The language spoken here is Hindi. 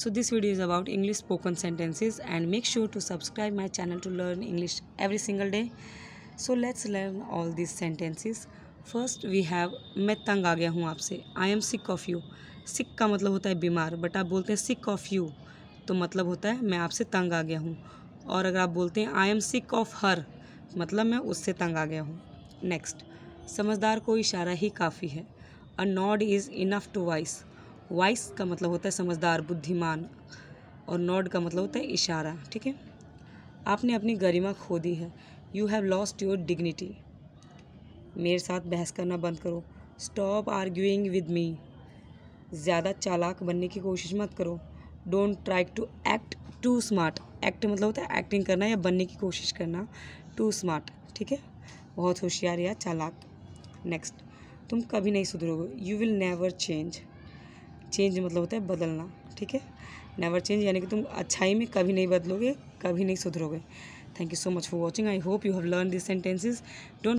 So this video is about English spoken sentences and make sure to subscribe my channel to learn English every single day so let's learn all this sentences. First we have मैं तंग आ गया हूँ आपसे I am sick of you sick का मतलब होता है बीमार बट आप बोलते हैं सिक ऑफ़ यू तो मतलब होता है मैं आपसे तंग आ गया हूँ और अगर आप बोलते हैं आई एम सिक ऑफ़ हर मतलब मैं उससे तंग आ गया हूँ नेक्स्ट समझदार को इशारा ही काफ़ी है a nod is enough to wise wise का मतलब होता है समझदार बुद्धिमान और नॉड का मतलब होता है इशारा ठीक है आपने अपनी गरिमा खो दी है you have lost your dignity मेरे साथ बहस करना बंद करो स्टॉप आर्ग्यूइंग विद मी ज़्यादा चालाक बनने की कोशिश मत करो don't try to act too smart act मतलब होता है एक्टिंग करना या बनने की कोशिश करना टू स्मार्ट ठीक है बहुत होशियार या चालाक नेक्स्ट तुम कभी नहीं सुधरोगे you will never change change मतलब होता है बदलना ठीक है नेवर चेंज यानी कि तुम अच्छाई में कभी नहीं बदलोगे कभी नहीं सुधरोगे thank you so much for watching I hope you have learn this sentences don't